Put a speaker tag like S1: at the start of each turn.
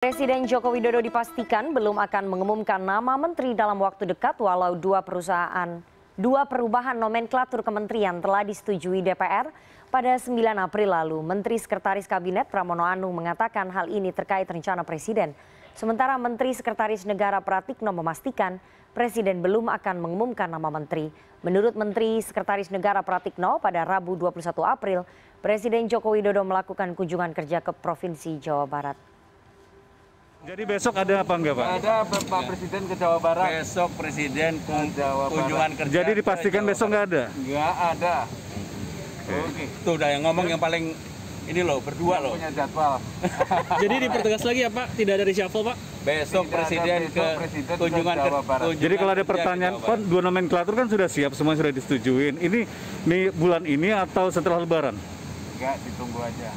S1: Presiden Joko Widodo dipastikan belum akan mengumumkan nama menteri dalam waktu dekat walau dua perusahaan dua perubahan nomenklatur kementerian telah disetujui DPR pada 9 April lalu. Menteri Sekretaris Kabinet Pramono Anung mengatakan hal ini terkait rencana presiden. Sementara Menteri Sekretaris Negara Pratikno memastikan presiden belum akan mengumumkan nama menteri. Menurut Menteri Sekretaris Negara Pratikno pada Rabu 21 April, Presiden Joko Widodo melakukan kunjungan kerja ke Provinsi Jawa Barat.
S2: Jadi besok ada apa enggak Pak? Ada Bapak Presiden ke Jawa Barat. Besok Presiden ke Jawa Barat. kunjungan kerja. Jadi dipastikan
S3: besok enggak ada?
S2: Enggak ada. Oke. Okay.
S4: Tuh udah yang ngomong yang paling ini loh berdua loh. Punya jadwal.
S5: Jadi dipertegas lagi ya Pak, tidak ada reshuffle Pak. Besok tidak presiden besok ke presiden kunjungan ke kunjungan Jadi kalau ada pertanyaan, kan
S3: dua nomenklatur kan sudah siap, semua sudah disetujuin. Ini ini bulan ini atau setelah lebaran?
S4: Enggak, ditunggu aja.